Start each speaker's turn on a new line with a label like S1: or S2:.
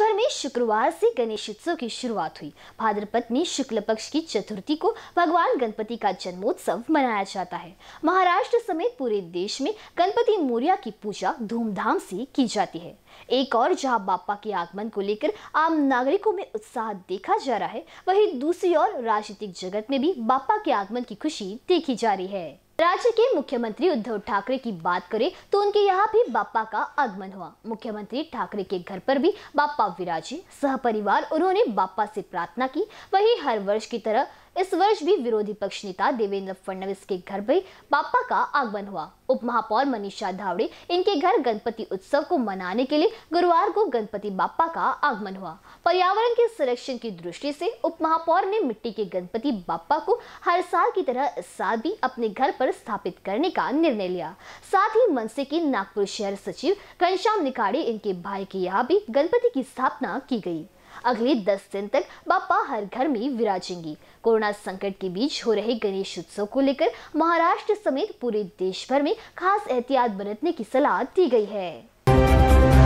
S1: भर में शुक्रवार से गणेश उत्सव की शुरुआत हुई भाद्रपद में शुक्ल पक्ष की चतुर्थी को भगवान गणपति का जन्मोत्सव मनाया जाता है महाराष्ट्र समेत पूरे देश में गणपति मोरिया की पूजा धूमधाम से की जाती है एक और जहां बापा के आगमन को लेकर आम नागरिकों में उत्साह देखा जा रहा है वही दूसरी ओर राजनीतिक जगत में भी बापा के आगमन की खुशी देखी जा रही है राज्य के मुख्यमंत्री उद्धव ठाकरे की बात करें तो उनके यहाँ भी बापा का आगमन हुआ मुख्यमंत्री ठाकरे के घर पर भी बापा विराजे सहपरिवार उन्होंने बापा से प्रार्थना की वहीं हर वर्ष की तरह इस वर्ष भी विरोधी पक्ष नेता देवेंद्र फडणवीस के घर भी बापा का आगमन हुआ उप महापौर मनीषा धावड़े इनके घर गणपति उत्सव को मनाने के लिए गुरुवार को गणपति बापा का आगमन हुआ पर्यावरण के संरक्षण की दृष्टि से उप महापौर ने मिट्टी के गणपति बापा को हर साल की तरह इस साल भी अपने घर पर पर स्थापित करने का निर्णय लिया साथ ही मनसे के नागपुर शहर सचिव घनश्याम निकाड़े इनके भाई के यहाँ भी गणपति की स्थापना की गई अगले 10 दिन तक बापा हर घर में विराजेंगी कोरोना संकट के बीच हो रहे गणेश उत्सव को लेकर महाराष्ट्र समेत पूरे देश भर में खास एहतियात बरतने की सलाह दी गई है